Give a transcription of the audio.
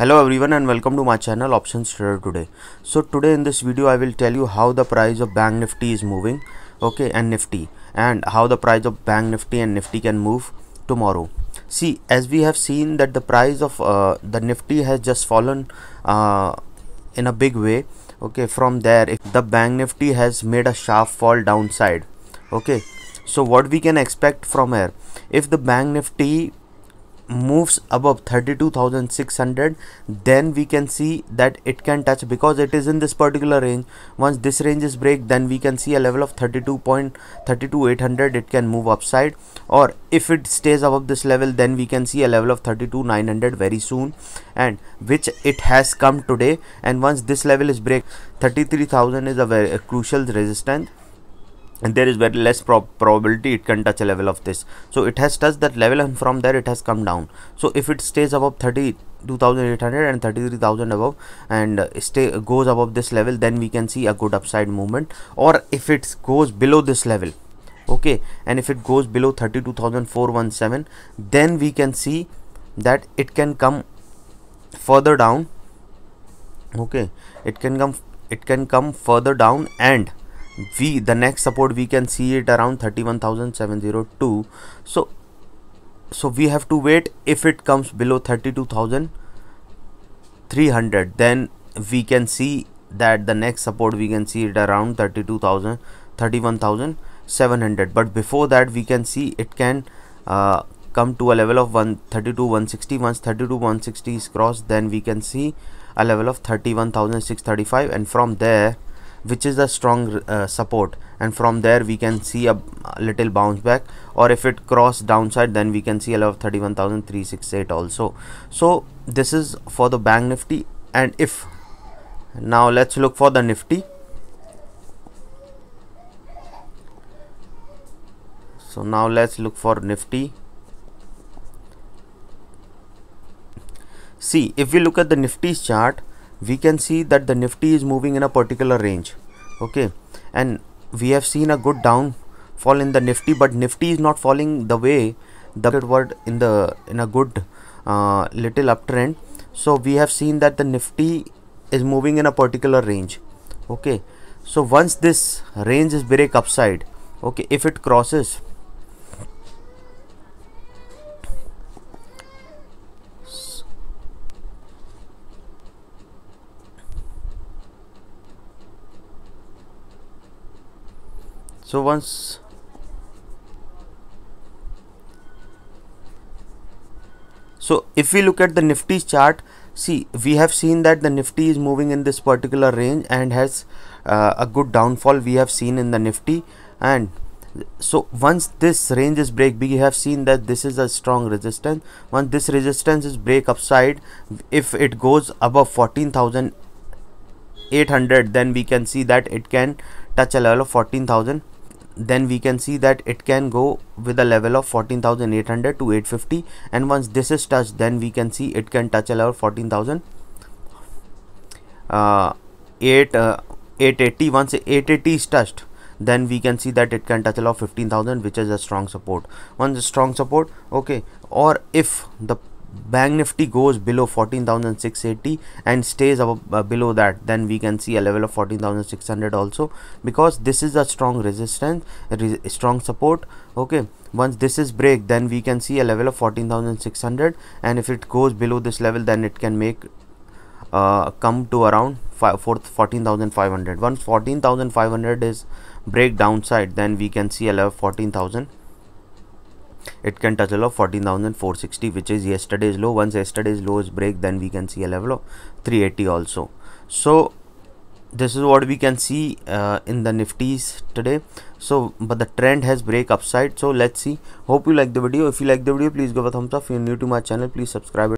hello everyone and welcome to my channel options trader today so today in this video i will tell you how the price of bank nifty is moving okay and nifty and how the price of bank nifty and nifty can move tomorrow see as we have seen that the price of uh, the nifty has just fallen uh, in a big way okay from there if the bank nifty has made a sharp fall downside okay so what we can expect from here if the bank nifty moves above 32600 then we can see that it can touch because it is in this particular range once this range is break then we can see a level of 32.32800 it can move upside or if it stays above this level then we can see a level of 32900 very soon and which it has come today and once this level is break 33000 is a very a crucial resistance and there is very less prob probability it can touch a level of this so it has touched that level and from there it has come down so if it stays above 32,800 and 33,000 above and stay goes above this level then we can see a good upside movement or if it goes below this level okay and if it goes below 32,417 then we can see that it can come further down okay it can come it can come further down and we the next support we can see it around 31702 so so we have to wait if it comes below 32300 then we can see that the next support we can see it around 32000 31700 but before that we can see it can uh, come to a level of 132 160 once 32 160 is crossed then we can see a level of 31635 and from there which is a strong uh, support and from there we can see a little bounce back or if it cross downside then we can see a level of 31368 also so this is for the bank nifty and if now let's look for the nifty so now let's look for nifty see if we look at the nifty's chart we can see that the nifty is moving in a particular range okay and we have seen a good down fall in the nifty but nifty is not falling the way the word in the in a good uh, little uptrend so we have seen that the nifty is moving in a particular range okay so once this range is break upside okay if it crosses so once so if we look at the nifty chart see we have seen that the nifty is moving in this particular range and has uh, a good downfall we have seen in the nifty and so once this range is break we have seen that this is a strong resistance once this resistance is break upside if it goes above fourteen thousand eight hundred, then we can see that it can touch a level of 14000 then we can see that it can go with a level of 14,800 to 850 and once this is touched then we can see it can touch a level 14,000 uh, 8 uh, 880 once 880 is touched then we can see that it can touch a level 15,000 which is a strong support once a strong support okay or if the bank nifty goes below 14680 and stays above, uh, below that then we can see a level of 14600 also because this is a strong resistance re strong support okay once this is break then we can see a level of 14600 and if it goes below this level then it can make uh, come to around 14500 once 14500 is break downside then we can see a level of 14000 it can touch a low 14,460 which is yesterday's low once yesterday's low is break then we can see a level of 380 also so this is what we can see uh, in the nifties today so but the trend has break upside so let's see hope you like the video if you like the video please give a thumbs up if you're new to my channel please subscribe